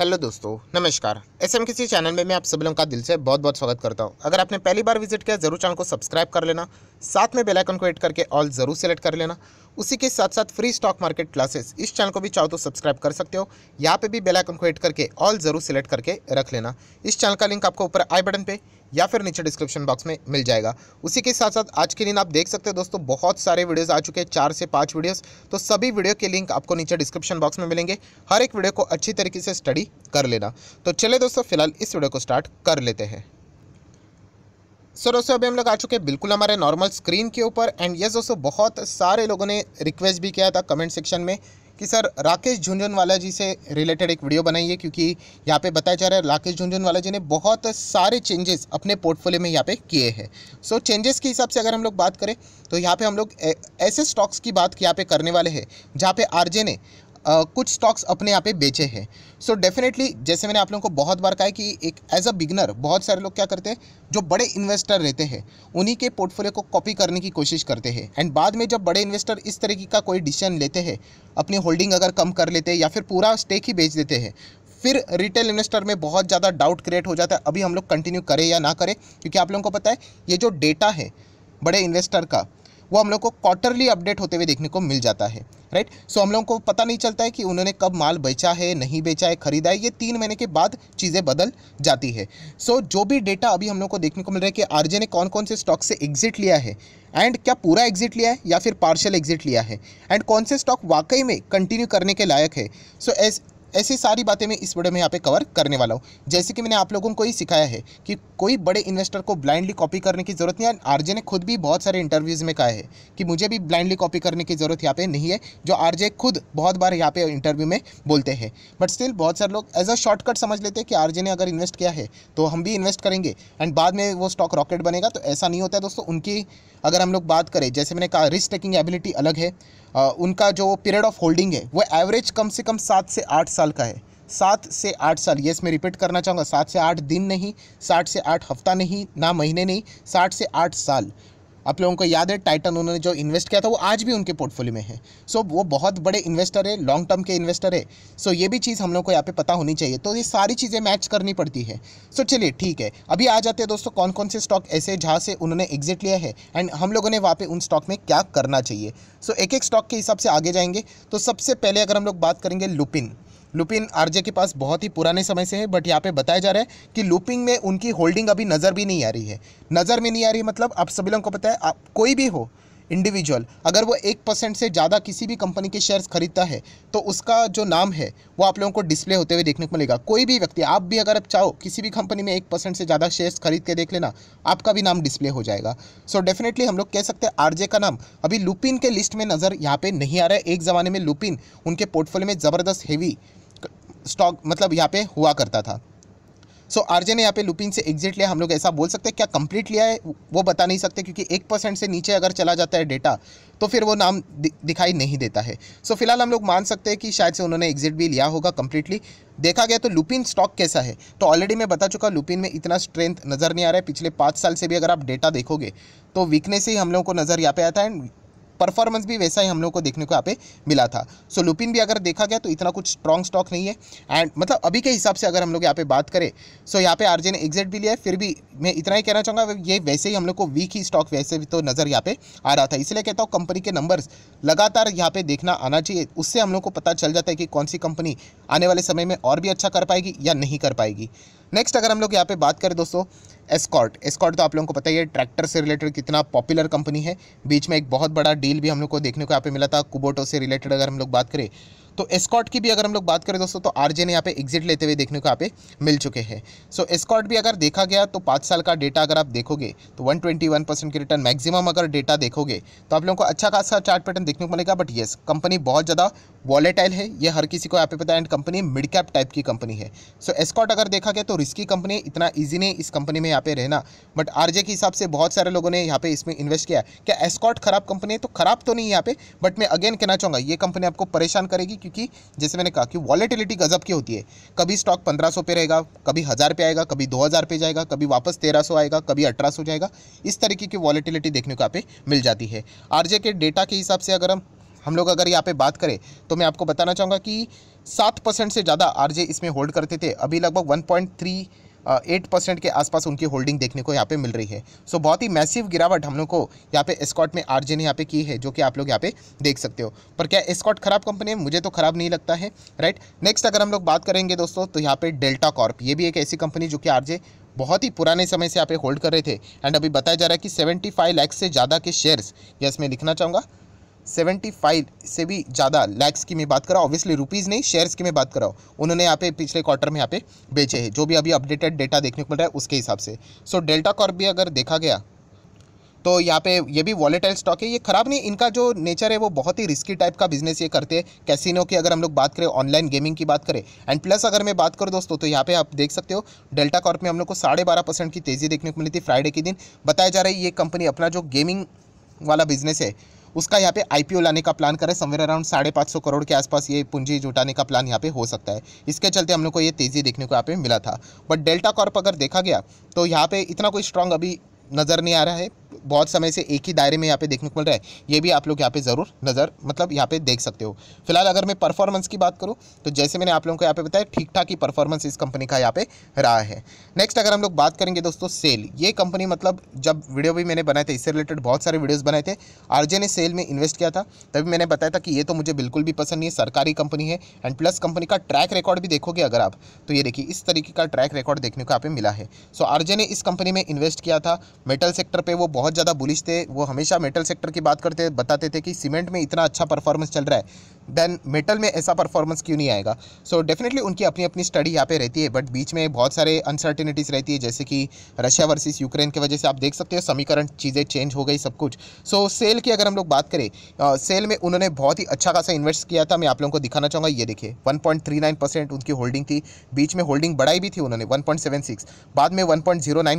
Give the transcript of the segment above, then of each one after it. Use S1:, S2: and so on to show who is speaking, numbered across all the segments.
S1: hello दोस्तों नमस्कार S M किसी चैनल में मैं आप सभी लोगों का दिल से बहुत बहुत स्वागत करता हूँ अगर आपने पहली बार विजिट किया जरूर चैनल को सब्सक्राइब कर लेना साथ में बेल आइकन को ऐड करके ऑल ज़रूर सेलेक्ट कर लेना उसी के साथ साथ फ्री स्टॉक मार्केट क्लासेस इस चैनल को भी चाहो तो सब्सक्राइब कर सकते हो यहाँ पर भी बेलाइकन को एड करके ऑल ज़रूर सेलेक्ट करके रख लेना इस चैनल का लिंक आपको ऊपर आई बटन पर या फिर नीचे डिस्क्रिप्शन बॉक्स में मिल जाएगा उसी के साथ साथ आज के दिन आप देख सकते हो दोस्तों बहुत सारे वीडियोज़ आ चुके हैं चार से पाँच वीडियोज़ तो सभी वीडियो के लिंक आपको नीचे डिस्क्रिप्शन बॉक्स में मिलेंगे हर एक वीडियो को अच्छी तरीके से स्टडी कर लेना तो चले दोस्तों फिलहाल इस वीडियो को स्टार्ट कर लेते हैं सो दोस्तों अभी हम लोग आ चुके हैं बिल्कुल हमारे नॉर्मल स्क्रीन के ऊपर एंड यस दोस्तों बहुत सारे लोगों ने रिक्वेस्ट भी किया था कमेंट सेक्शन में कि सर राकेश झुंझुनवाला जी से रिलेटेड एक वीडियो बनाइए क्योंकि यहाँ पे बताया जा रहा है राकेश झुंझुनवाला जी ने बहुत सारे चेंजेस अपने पोर्टफोलियो में यहाँ पे किए हैं सो चेंजेस के हिसाब से अगर हम लोग बात करें तो यहाँ पे हम लोग ऐसे स्टॉक्स की बात यहाँ पे करने वाले हैं जहाँ पे आरजे ने कुछ स्टॉक्स अपने यहाँ पे बेचे हैं सो डेफिनेटली जैसे मैंने आप लोगों को बहुत बार कहा है कि एक एज अ बिगनर बहुत सारे लोग क्या करते हैं जो बड़े इन्वेस्टर रहते हैं उन्हीं के पोर्टफोलियो को कॉपी करने की कोशिश करते हैं एंड बाद में जब बड़े इन्वेस्टर इस तरीके का कोई डिसीजन लेते हैं अपनी होल्डिंग अगर कम कर लेते हैं या फिर पूरा स्टेक ही बेच देते हैं फिर रिटेल इन्वेस्टर में बहुत ज़्यादा डाउट क्रिएट हो जाता है अभी हम लोग कंटिन्यू करें या ना करें क्योंकि आप लोगों को पता है ये जो डेटा है बड़े इन्वेस्टर का वो हम लोग को क्वार्टरली अपडेट होते हुए देखने को मिल जाता है राइट सो so, हम लोगों को पता नहीं चलता है कि उन्होंने कब माल बेचा है नहीं बेचा है खरीदा है ये तीन महीने के बाद चीज़ें बदल जाती है सो so, जो भी डेटा अभी हम लोग को देखने को मिल रहा है कि आर ने कौन कौन से स्टॉक से एग्जिट लिया है एंड क्या पूरा एग्जिट लिया है या फिर पार्शल एग्जिट लिया है एंड कौन से स्टॉक वाकई में कंटिन्यू करने के लायक है सो so, ऐसी सारी बातें मैं इस वीडियो में यहाँ पे कवर करने वाला हूँ जैसे कि मैंने आप लोगों को ही सिखाया है कि कोई बड़े इन्वेस्टर को ब्लाइंडली कॉपी करने की जरूरत नहीं है आरजे ने खुद भी बहुत सारे इंटरव्यूज़ में कहा है कि मुझे भी ब्लाइंडली कॉपी करने की ज़रूरत यहाँ पे नहीं है जो आर खुद बहुत बार यहाँ पे इंटरव्यू में बोलते हैं बट स्टिल बहुत सारे लोग एज अ शॉर्टकट समझ लेते हैं कि आर ने अगर इन्वेस्ट किया है तो हम भी इन्वेस्ट करेंगे एंड बाद में वो स्टॉक रॉकेट बनेगा तो ऐसा नहीं होता है दोस्तों उनकी अगर हम लोग बात करें जैसे मैंने कहा रिस्क टेकिंग एबिलिटी अलग है आ, उनका जो पीरियड ऑफ होल्डिंग है वो एवरेज कम से कम सात से आठ साल का है सात से आठ साल ये मैं रिपीट करना चाहूँगा सात से आठ दिन नहीं साठ से आठ हफ्ता नहीं ना महीने नहीं साठ से आठ साल आप लोगों को याद है टाइटन उन्होंने जो इन्वेस्ट किया था वो आज भी उनके पोर्टफोलियो में है सो so, वो बहुत बड़े इन्वेस्टर है लॉन्ग टर्म के इन्वेस्टर है सो so, ये भी चीज़ हम लोग को यहाँ पे पता होनी चाहिए तो ये सारी चीज़ें मैच करनी पड़ती है सो so, चलिए ठीक है अभी आ जाते हैं दोस्तों कौन कौन से स्टॉक ऐसे जहाँ से उन्होंने एग्जिट लिया है एंड हम लोगों ने वहाँ पर उन स्टॉक में क्या करना चाहिए सो so, एक एक स्टॉक के हिसाब से आगे जाएंगे तो सबसे पहले अगर हम लोग बात करेंगे लुपिन लुपिन आरजे के पास बहुत ही पुराने समय से है बट यहाँ पे बताया जा रहा है कि लुपिंग में उनकी होल्डिंग अभी नज़र भी नहीं आ रही है नज़र में नहीं आ रही मतलब आप सभी लोगों को पता है आप कोई भी हो इंडिविजुअल अगर वो एक परसेंट से ज़्यादा किसी भी कंपनी के शेयर्स खरीदता है तो उसका जो नाम है वो आप लोगों को डिस्प्ले होते हुए देखने को मिलेगा कोई भी व्यक्ति आप भी अगर आप चाहो किसी भी कंपनी में एक परसेंट से ज़्यादा शेयर्स खरीद के देख लेना आपका भी नाम डिस्प्ले हो जाएगा सो so डेफिनेटली हम लोग कह सकते हैं आरजे का नाम अभी लुपिन के लिस्ट में नज़र यहाँ पर नहीं आ रहा है एक ज़माने में लुपिन उनके पोर्टफोलियो में ज़बरदस्त हैवी स्टॉक मतलब यहाँ पे हुआ करता था सो so, आरजे ने यहाँ पे लुपिन से एग्जिट लिया हम लोग ऐसा बोल सकते हैं क्या कंप्लीट लिया है वो बता नहीं सकते क्योंकि एक परसेंट से नीचे अगर चला जाता है डेटा तो फिर वो नाम दि, दिखाई नहीं देता है सो so, फिलहाल हम लोग मान सकते हैं कि शायद से उन्होंने एग्जिट भी लिया होगा कंप्लीटली देखा गया तो लुपिन स्टॉक कैसा है तो ऑलरेडी मैं बता चुका लुपिन में इतना स्ट्रेंथ नज़र नहीं आ रहा है पिछले पाँच साल से भी अगर आप डेटा देखोगे तो वीकनेस ही हम लोगों को नज़र यहाँ पे आता है परफॉर्मेंस भी वैसा ही हम लोग को देखने को यहाँ पे मिला था सो so, लुपिन भी अगर देखा गया तो इतना कुछ स्ट्रॉन्ग स्टॉक नहीं है एंड मतलब अभी के हिसाब से अगर हम लोग यहाँ पे बात करें सो so, यहाँ पे आरजे ने एग्जिट भी लिया है फिर भी मैं इतना ही कहना चाहूँगा ये वैसे ही हम लोग को वीक ही स्टॉक वैसे भी तो नज़र यहाँ पे आ रहा था इसलिए कहता हूँ कंपनी के नंबर्स लगातार यहाँ पे देखना आना चाहिए उससे हम लोग को पता चल जाता है कि कौन सी कंपनी आने वाले समय में और भी अच्छा कर पाएगी या नहीं कर पाएगी नेक्स्ट अगर हम लोग यहाँ पे बात करें दोस्तों एस्कॉट एस्कॉट तो आप लोगों को पता ही है ट्रैक्टर से रिलेटेड कितना पॉपुलर कंपनी है बीच में एक बहुत बड़ा डील भी हम लोग को देखने को यहाँ पे मिला था कुबोटो से रिलेटेड अगर हम लोग बात करें तो एस्कॉट की भी अगर हम लोग बात करें दोस्तों तो आरजे ने यहाँ पे एग्जिट लेते हुए देखने को यहाँ पे मिल चुके हैं सो so, भी अगर देखा गया तो पाँच साल का डेटा अगर आप देखोगे तो 121 परसेंट के रिटर्न मैक्सिमम अगर डेटा देखोगे तो आप लोगों को अच्छा खासा चार्ट पैटर्न देखने को मिलेगा बट येस कंपनी बहुत ज़्यादा वॉलेटाइल है ये हर किसी को यहाँ पे पता है and company mid cap type की कंपनी है सो so, एस्कॉट अगर देखा गया तो रिस्की कंपनी इतना ईजी नहीं इस कंपनी में यहाँ पे रहना बट आरजे के हिसाब से बहुत सारे लोगों ने यहाँ पे इसमें इन्वेस्ट किया क्या एस्कॉट खराब कंपनी है तो खराब तो नहीं यहाँ पे बट मैं अगेन कहना चाहूँगा ये कंपनी आपको परेशान करेगी क्योंकि जैसे मैंने कहा कि वॉलेटिलिटी गजब की होती है कभी स्टॉक पंद्रह सौ पे रहेगा कभी हज़ार पे आएगा कभी दो हज़ार पे जाएगा कभी वापस तेरह सौ आएगा कभी अठारह सौ जाएगा इस तरीके की वॉलेटिलिटी देखने को यहाँ पे मिल जाती है आरजे के डेटा के हिसाब से अगर हम हम लोग अगर यहाँ पे बात करें तो मैं आपको बताना चाहूँगा कि सात परसेंट से ज़्यादा आरजे इसमें होल्ड करते थे अभी लगभग one point three eight percent के आसपास उनकी होल्डिंग देखने को यहाँ पे मिल रही है सो so, बहुत ही मैसिव गिरावट हम लोग को यहाँ पे स्कॉट में आरजे ने यहाँ पे की है जो कि आप लोग यहाँ पे देख सकते हो पर क्या स्कॉट खराब कंपनी है मुझे तो खराब नहीं लगता है राइट नेक्स्ट अगर हम लोग बात करेंगे दोस्तों तो यहाँ पे डेल्टा कॉर्प ये भी एक ऐसी कंपनी जो कि आर बहुत ही पुराने समय से यहाँ पे होल्ड कर रहे थे एंड अभी बताया जा रहा है कि सेवेंटी लाख से ज़्यादा के शेयर्स यस मैं लिखना चाहूँगा 75 से भी ज़्यादा लैक्स की मैं बात कर रहा हूँ ऑब्वियसली रुपीज़ नहीं शेयर्स की मैं बात कर रहा हूँ उन्होंने यहाँ पे पिछले क्वार्टर में यहाँ पे बेचे हैं जो भी अभी अपडेटेड डेटा देखने को मिल रहा है उसके हिसाब से सो so, डेल्टा कॉर्प भी अगर देखा गया तो यहाँ पे ये भी वॉलेटाइल स्टॉक है ये ख़राब नहीं इनका जो नेचर है वो बहुत ही रिस्की टाइप का बिजनेस ये करते हैं कैसीनो की अगर हम लोग बात करें ऑनलाइन गेमिंग की बात करें एंड प्लस अगर मैं बात करूँ दोस्तों तो यहाँ पे आप देख सकते हो डेल्टा कॉर्प में हम लोग को साढ़े बारह परसेंट की तेज़ी देखने को मिली थी फ्राइडे के दिन बताया जा रहा है ये कंपनी अपना जो गेमिंग वाला बिजनेस है उसका यहाँ पे आईपीओ लाने का प्लान करें समवेयर अराउंड साढ़े पाँच सौ करोड़ के आसपास ये पूंजी जुटाने का प्लान यहाँ पे हो सकता है इसके चलते हम लोग को ये तेज़ी देखने को यहाँ पे मिला था बट डेल्टा कॉर्प अगर देखा गया तो यहाँ पे इतना कोई स्ट्रांग अभी नज़र नहीं आ रहा है बहुत समय से एक ही दायरे में यहाँ पे देखने को मिल रहा है ये भी आप लोग यहाँ पे ज़रूर नज़र मतलब यहाँ पे देख सकते हो फिलहाल अगर मैं परफॉर्मेंस की बात करूँ तो जैसे मैंने आप लोगों को यहाँ पे बताया ठीक ठाक ही परफॉर्मेंस इस कंपनी का यहाँ पे रहा है नेक्स्ट अगर हम लोग बात करेंगे दोस्तों सेल ये कंपनी मतलब जब वीडियो भी मैंने बनाए थे इससे रिलेटेड बहुत सारे वीडियोज़ बनाए थे आरजे ने सेल में इन्वेस्ट किया था तभी मैंने बताया था कि ये तो मुझे बिल्कुल भी पसंद नहीं है सरकारी कंपनी है एंड प्लस कंपनी का ट्रैक रिकॉर्ड भी देखोगे अगर आप तो ये देखिए इस तरीके का ट्रैक रिकॉर्ड देखने को यहाँ पे मिला है सो आरजे ने इस कंपनी में इन्वेस्ट किया था मेटल सेक्टर पर वो बहुत ज़्यादा बुलिश थे वो हमेशा मेटल सेक्टर की बात करते बताते थे कि सीमेंट में इतना अच्छा परफॉर्मेंस चल रहा है देन मेटल में ऐसा परफॉर्मेंस क्यों नहीं आएगा सो so, डेफिनेटली उनकी अपनी अपनी स्टडी यहाँ पे रहती है बट बीच में बहुत सारे अनसर्टिनिटीज़ रहती है जैसे कि रशिया वर्सेस यूक्रेन की वजह से आप देख सकते हो समीकरण चीज़ें चेंज हो गई सब कुछ सो so, सेल की अगर हम लोग बात करें सेल में उन्होंने बहुत ही अच्छा खासा इन्वेस्ट किया था मैं आप लोगों को दिखाना चाहूँगा ये देखिए वन उनकी होल्डिंग थी बीच में होल्डिंग बढ़ाई भी थी उन्होंने वन बाद में वन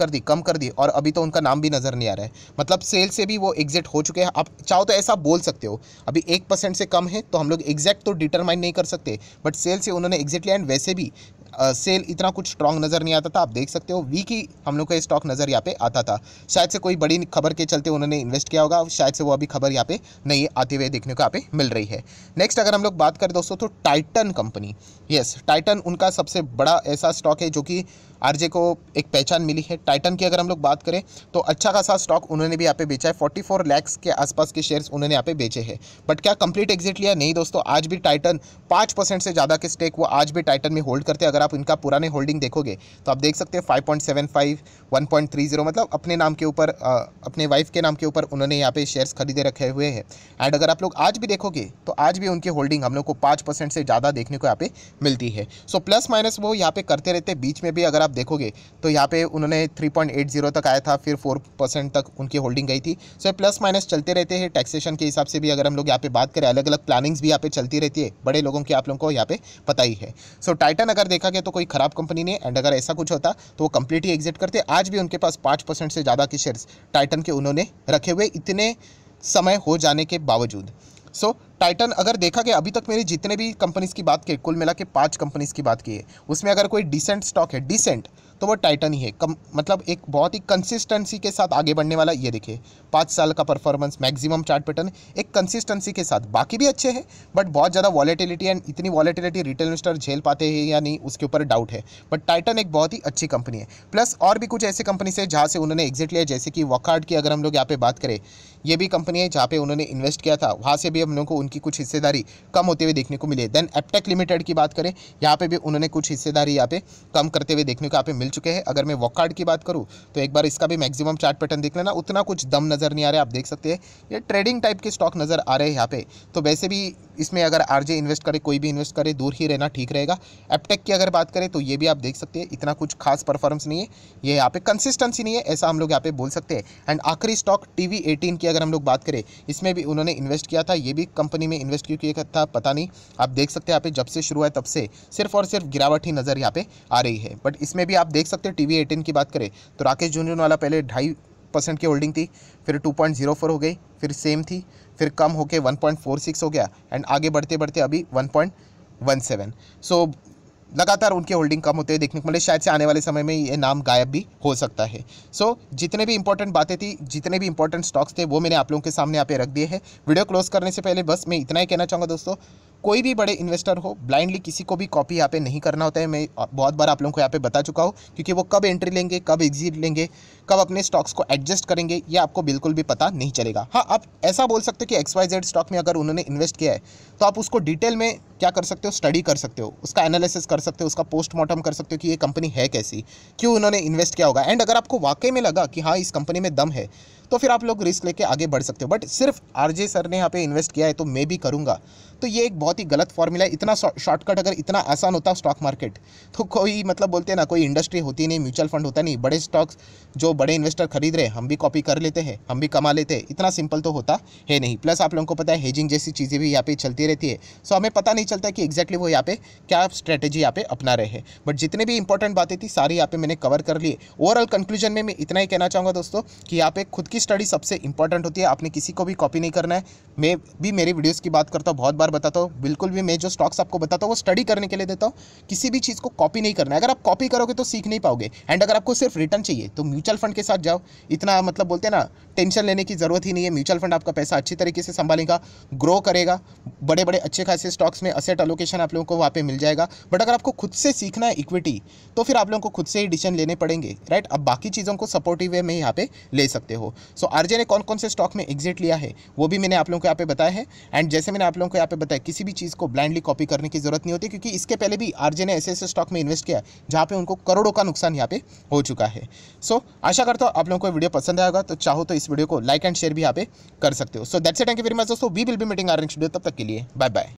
S1: कर दी कम कर दी और अभी तो उनका नाम भी नज़र नहीं आ रहा है मतलब सेल से भी वो एग्जिट हो चुके हैं आप चाहो तो ऐसा बोल सकते हो अभी एक परसेंट से कम है तो हम लोग लोग एग्जैक्ट तो डिटरमाइन नहीं कर सकते बट सेल से उन्होंने एग्जैक्टली एंड वैसे भी सेल uh, इतना कुछ स्ट्रॉन्ग नज़र नहीं आता था आप देख सकते हो वीक ही हम लोग का स्टॉक नज़र यहाँ पे आता था शायद से कोई बड़ी खबर के चलते उन्होंने इन्वेस्ट किया होगा शायद से वो अभी खबर यहाँ पे नहीं आते हुए देखने को यहाँ पे मिल रही है नेक्स्ट अगर हम लोग बात करें दोस्तों तो टाइटन कंपनी यस टाइटन उनका सबसे बड़ा ऐसा स्टॉक है जो कि आरजे को एक पहचान मिली है टाइटन की अगर हम लोग बात करें तो अच्छा खासा स्टॉक उन्होंने भी यहाँ पे बेचा है 44 लैक्स के आसपास के शेयर्स उन्होंने यहाँ पे बेचे हैं बट क्या कंप्लीट एग्जिट लिया नहीं दोस्तों आज भी टाइटन पाँच परसेंट से ज़्यादा के स्टेक वो आज भी टाइटन में होल्ड करते हैं अगर आप इनका पुराने होल्डिंग देखोगे तो आप देख सकते हैं five point seven five one point three zero मतलब अपने नाम के ऊपर अपने वाइफ के नाम के ऊपर उन्होंने यहाँ पे शेयर्स खरीदे रखे हुए हैं एंड अगर आप लोग आज भी देखोगे तो आज भी उनकी होल्डिंग हम लोग को पाँच परसेंट से ज़्यादा देखने को यहाँ पे मिलती है सो प्लस माइनस वो यहाँ पे करते रहते बीच में भी अगर आप देखोगे तो यहाँ पे उन्होंने 3.80 तक आया था फिर 4 परसेंट तक उनकी होल्डिंग गई थी सो so, प्लस माइनस चलते रहते हैं टैक्सेशन के हिसाब से भी अगर हम लोग यहाँ पे बात करें अलग अलग प्लानिंग्स भी यहाँ पे चलती रहती है बड़े लोगों की आप लोगों को यहाँ पे पता ही है सो so, टाइटन अगर देखा गया तो कोई ख़राब कंपनी नहीं एंड अगर ऐसा कुछ होता तो वो कंप्लीटली एग्जिट करते आज भी उनके पास पाँच से ज़्यादा के शेयर्स टाइटन के उन्होंने रखे हुए इतने समय हो जाने के बावजूद सो so, टाइटन अगर देखा गया अभी तक मेरी जितने भी कंपनीज़ की बात की कुल मिला के पाँच कंपनीज़ की बात की है उसमें अगर कोई डिसेंट स्टॉक है डिसेंट तो वो टाइटन ही है कम मतलब एक बहुत ही कंसिस्टेंसी के साथ आगे बढ़ने वाला ये देखिए पाँच साल का परफॉर्मेंस मैक्सिमम चार्ट पैटर्न एक कंसिस्टेंसी के साथ बाकी भी अच्छे हैं बट बहुत ज़्यादा वॉलेटिलिटी एंड इतनी वॉलेटिलिटी रिटेल इन्वेस्टर झेल पाते हैं या नहीं उसके ऊपर डाउट है बट टाइटन एक बहुत ही अच्छी कंपनी है प्लस और भी कुछ ऐसे कंपनी है जहाँ से उन्होंने एग्जिट लिया जैसे कि वकार्ड की अगर हम लोग यहाँ पे बात करें ये भी कंपनी है जहाँ पे उन्होंने इन्वेस्ट किया था वहाँ से भी हम लोग को उनकी कुछ हिस्सेदारी कम होते हुए देखने को मिले देन एपटेक लिमिटेड की बात करें यहाँ पे भी उन्होंने कुछ हिस्सेदारी यहाँ पे कम करते हुए देखने को यहाँ पे मिल चुके हैं अगर मैं वॉकआउट की बात करूँ तो एक बार इसका भी मैक्सिमम चार्ट पैटर्न देख लेना उतना कुछ दम नज़र नहीं आ रहा आप देख सकते हैं ये ट्रेडिंग टाइप के स्टॉक नज़र आ रहे हैं यहाँ पे तो वैसे भी इसमें अगर आर इन्वेस्ट करे कोई भी इन्वेस्ट करे दूर ही रहना ठीक रहेगा एपटेक की अगर बात करें तो ये भी आप देख सकते हैं इतना कुछ खास परफॉर्मेंस नहीं है ये यहाँ पे कंसिस्टेंसी नहीं है ऐसा हम लोग यहाँ पे बोल सकते हैं एंड आखिरी स्टॉक टीवी वी की अगर हम लोग बात करें इसमें भी उन्होंने इन्वेस्ट किया था ये भी कंपनी कंपनी में इन्वेस्ट क्यों किया था पता नहीं आप देख सकते हैं यहाँ पे जब से शुरू है तब से सिर्फ और सिर्फ गिरावट ही नज़र यहाँ पे आ रही है बट इसमें भी आप देख सकते हैं टीवी एटीन की बात करें तो राकेश झुंझुन वाला पहले ढाई परसेंट की होल्डिंग थी फिर टू पॉइंट जीरो फोर हो गई फिर सेम थी फिर कम होकर वन पॉइंट फोर सिक्स हो गया एंड आगे बढ़ते बढ़ते अभी one point one seven so लगातार उनके होल्डिंग कम होते हुए देखने को मिले शायद से आने वाले समय में ये नाम गायब भी हो सकता है सो so, जितने भी इंपॉर्टेंट बातें थी जितने भी इंपॉर्टेंट स्टॉक्स थे वो मैंने आप लोगों के सामने यहाँ पे रख दिए हैं वीडियो क्लोज करने से पहले बस मैं इतना ही कहना चाहूँगा दोस्तों कोई भी बड़े इन्वेस्टर हो ब्लाइंडली किसी को भी कॉपी यहाँ पे नहीं करना होता है मैं बहुत बार आप लोगों को यहाँ पे बता चुका हूँ क्योंकि वो कब एंट्री लेंगे कब एग्जिट लेंगे कब अपने स्टॉक्स को एडजस्ट करेंगे ये आपको बिल्कुल भी पता नहीं चलेगा हाँ आप ऐसा बोल सकते हो कि एक्स वाई जेड स्टॉक में अगर उन्होंने इन्वेस्ट किया है तो आप उसको डिटेल में क्या कर सकते हो स्टडी कर सकते हो उसका एनालिसिस कर सकते हो उसका पोस्टमार्टम कर सकते हो कि ये कंपनी है कैसी क्यों उन्होंने इन्वेस्ट किया होगा एंड अगर आपको वाकई में लगा कि हाँ इस कंपनी में दम है तो फिर आप लोग रिस्क लेके आगे बढ़ सकते हो बट सिर्फ आरजे सर ने यहाँ पे इन्वेस्ट किया है तो मैं भी करूँगा तो ये एक बहुत बहुत ही गलत फॉर्मूला है इतना शॉर्टकट अगर इतना आसान होता स्टॉक मार्केट तो कोई मतलब बोलते हैं ना कोई इंडस्ट्री होती नहीं म्यूचुअल फंड होता नहीं बड़े स्टॉक्स जो बड़े इन्वेस्टर खरीद रहे हम भी कॉपी कर लेते हैं हम भी कमा लेते हैं इतना सिंपल तो होता है नहीं प्लस आप लोगों को पता है हेजिंग जैसी चीज़ें भी यहाँ पे चलती रहती है सो हमें पता नहीं चलता कि एग्जैक्टली वो यहाँ पे क्या स्ट्रैटेजी यहाँ पे अपना रहे हैं बट जितने भी इंपॉर्टेंट बातें थी सारी यहाँ पे मैंने कवर कर लिए ओवरऑल कंक्लूजन में मैं इतना ही कहना चाहूँगा दोस्तों कि यहाँ पे खुद की स्टडी सबसे इंपॉर्टेंट होती है आपने किसी को भी कॉपी नहीं करना है मैं भी मेरी वीडियोज़ की बात करता हूँ बहुत बार बताता हूँ बिल्कुल भी मैं जो स्टॉक्स आपको बताता हूँ वो स्टडी करने के लिए देता हूँ किसी भी चीज़ को कॉपी नहीं करना है अगर आप कॉपी करोगे तो सीख नहीं पाओगे एंड अगर आपको सिर्फ रिटर्न चाहिए तो म्यूचुअल फंड के साथ जाओ इतना मतलब बोलते हैं ना टेंशन लेने की ज़रूरत ही नहीं है म्यूचुअल फंड आपका पैसा अच्छी तरीके से संभालेगा ग्रो करेगा बड़े बड़े अच्छे खासे स्टॉक्स में असेट अलोकेशन आप लोगों को वहाँ पर मिल जाएगा बट अगर आपको खुद से सीखना है इक्विटी तो फिर आप लोगों को खुद से ही डिसीजन लेने पड़ेंगे राइट अब बाकी चीज़ों को सपोर्टिव वे में यहाँ पे ले सकते हो सो आरजे ने कौन कौन से स्टॉक में एग्जिट लिया है वो भी मैंने आप लोगों को यहाँ पे बताया है एंड जैसे मैंने आप लोगों को यहाँ पे बताया किसी किसी भी चीज़ को ब्लाइंडली कॉपी करने की ज़रूरत नहीं होती क्योंकि इसके पहले भी आरजे ने ऐसे ऐसे स्टॉक में इन्वेस्ट किया जहाँ पे उनको करोड़ों का नुकसान यहाँ पे हो चुका है सो so, आशा करता हूँ आप लोगों को वीडियो पसंद आएगा तो चाहो तो इस वीडियो को लाइक एंड शेयर भी यहाँ पे कर सकते हो so that's thank you very much दोस्तों we will be meeting our next video तब तक के लिए बाय बाय